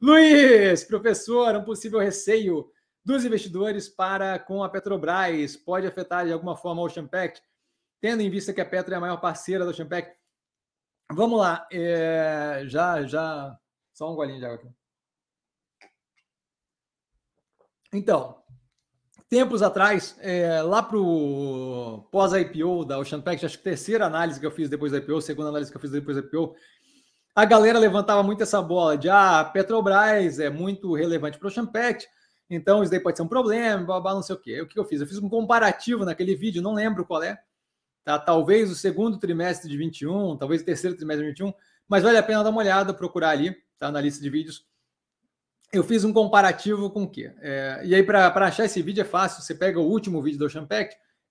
Luiz, professor, um possível receio dos investidores para com a Petrobras pode afetar de alguma forma o Ocean Pact, tendo em vista que a Petro é a maior parceira do Ocean Pact. Vamos lá, é, já, já, só um golinho de água aqui. Então, tempos atrás, é, lá para o pós-IPO da Ocean Pact, acho que terceira análise que eu fiz depois da IPO, segunda análise que eu fiz depois da IPO, a galera levantava muito essa bola de ah, Petrobras é muito relevante para o Champect, então isso daí pode ser um problema, babá, não sei o quê. O que eu fiz? Eu fiz um comparativo naquele vídeo, não lembro qual é. Tá? Talvez o segundo trimestre de 21, talvez o terceiro trimestre de 21, mas vale a pena dar uma olhada, procurar ali, tá? Na lista de vídeos. Eu fiz um comparativo com o quê? É, e aí, para achar esse vídeo é fácil, você pega o último vídeo do Ocean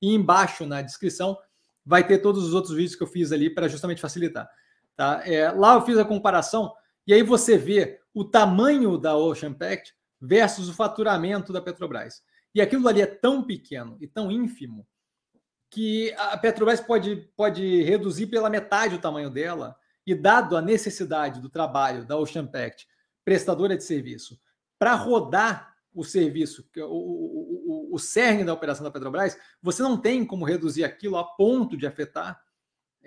e embaixo na descrição vai ter todos os outros vídeos que eu fiz ali para justamente facilitar. Tá? É, lá eu fiz a comparação e aí você vê o tamanho da Ocean Pact versus o faturamento da Petrobras. E aquilo ali é tão pequeno e tão ínfimo que a Petrobras pode, pode reduzir pela metade o tamanho dela e dado a necessidade do trabalho da Ocean Pact, prestadora de serviço, para rodar o serviço, é o, o, o, o cerne da operação da Petrobras, você não tem como reduzir aquilo a ponto de afetar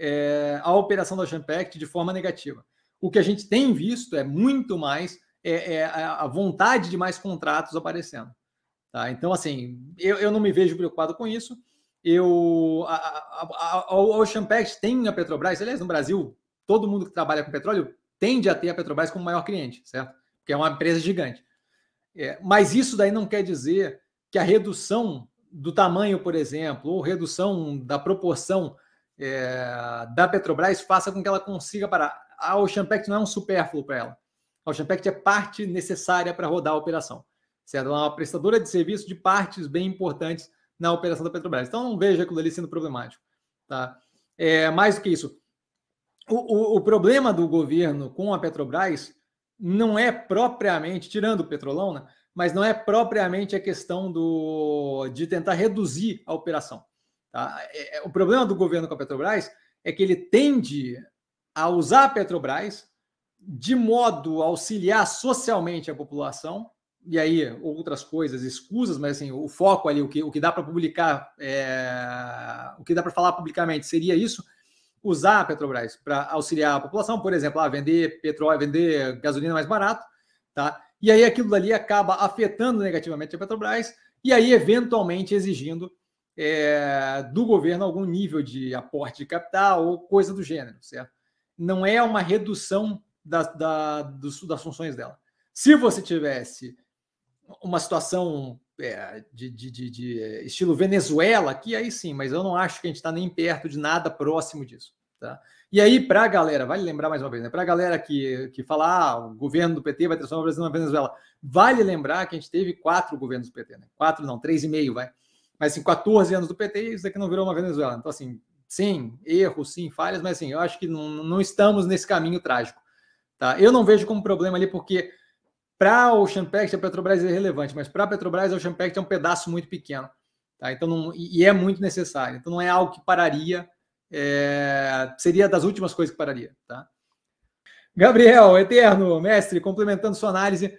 é, a operação da Champact de forma negativa. O que a gente tem visto é muito mais é, é a vontade de mais contratos aparecendo. Tá? Então, assim, eu, eu não me vejo preocupado com isso. Eu, a, a, a, a Ocean Pact tem a Petrobras, aliás, no Brasil, todo mundo que trabalha com petróleo tende a ter a Petrobras como maior cliente, certo? Porque é uma empresa gigante. É, mas isso daí não quer dizer que a redução do tamanho, por exemplo, ou redução da proporção é, da Petrobras faça com que ela consiga parar. A Ocean Pact não é um supérfluo para ela. A Ocean Pact é parte necessária para rodar a operação. Certo? Ela é uma prestadora de serviço de partes bem importantes na operação da Petrobras. Então, não veja aquilo ali sendo problemático. Tá? É, mais do que isso, o, o, o problema do governo com a Petrobras não é propriamente, tirando o petrolão, né? mas não é propriamente a questão do, de tentar reduzir a operação. Tá? É, é, o problema do governo com a Petrobras é que ele tende a usar a Petrobras de modo a auxiliar socialmente a população, e aí outras coisas, escusas, mas assim, o foco ali, o que, o que dá para publicar, é, o que dá para falar publicamente seria isso, usar a Petrobras para auxiliar a população, por exemplo, a ah, vender petróleo, vender gasolina mais barato, tá? E aí aquilo dali acaba afetando negativamente a Petrobras e aí eventualmente exigindo é, do governo algum nível de aporte de capital ou coisa do gênero, certo? Não é uma redução da, da, das funções dela. Se você tivesse uma situação é, de, de, de, de, estilo Venezuela, que aí sim, mas eu não acho que a gente está nem perto de nada próximo disso. Tá? E aí, para a galera, vale lembrar mais uma vez, né? para a galera que, que fala ah, o governo do PT vai transformar o Brasil na Venezuela, vale lembrar que a gente teve quatro governos do PT, né? quatro não, três e meio, vai mas, assim, 14 anos do PT, isso daqui não virou uma Venezuela. Então, assim, sim, erros, sim, falhas, mas, assim, eu acho que não, não estamos nesse caminho trágico. Tá? Eu não vejo como problema ali, porque para o Champact, a Petrobras é relevante, mas para a Petrobras, o Champact é um pedaço muito pequeno. Tá? Então, não, e é muito necessário. Então, não é algo que pararia. É, seria das últimas coisas que pararia. Tá? Gabriel, eterno mestre, complementando sua análise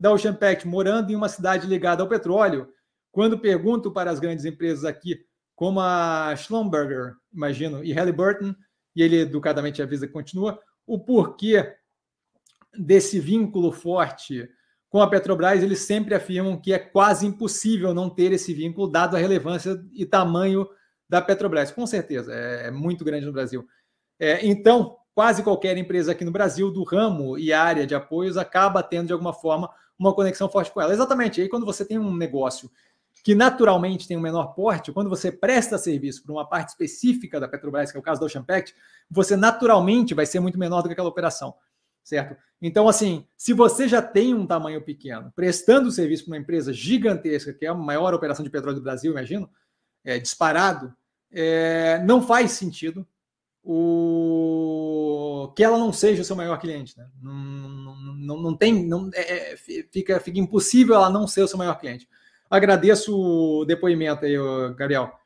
da Ocean Pact, morando em uma cidade ligada ao petróleo, quando pergunto para as grandes empresas aqui, como a Schlumberger, imagino, e Halliburton, e ele educadamente avisa que continua, o porquê desse vínculo forte com a Petrobras, eles sempre afirmam que é quase impossível não ter esse vínculo, dado a relevância e tamanho da Petrobras. Com certeza, é, é muito grande no Brasil. É, então, quase qualquer empresa aqui no Brasil, do ramo e área de apoios, acaba tendo, de alguma forma, uma conexão forte com ela. Exatamente. Aí, quando você tem um negócio que naturalmente tem um menor porte, quando você presta serviço para uma parte específica da Petrobras, que é o caso do Ocean Pact, você naturalmente vai ser muito menor do que aquela operação, certo? Então, assim, se você já tem um tamanho pequeno, prestando serviço para uma empresa gigantesca, que é a maior operação de petróleo do Brasil, imagino, é, disparado, é, não faz sentido o que ela não seja o seu maior cliente, né? Não, não, não tem, não, é, é, fica, fica impossível ela não ser o seu maior cliente. Agradeço o depoimento aí, Gabriel.